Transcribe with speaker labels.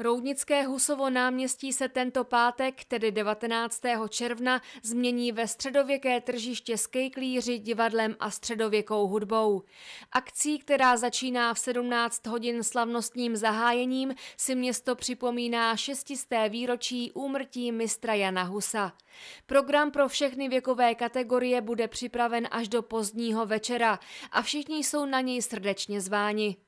Speaker 1: Roudnické Husovo náměstí se tento pátek, tedy 19. června, změní ve středověké tržiště s kejklíři, divadlem a středověkou hudbou. Akcí, která začíná v 17 hodin slavnostním zahájením, si město připomíná šestisté výročí úmrtí mistra Jana Husa. Program pro všechny věkové kategorie bude připraven až do pozdního večera a všichni jsou na něj srdečně zváni.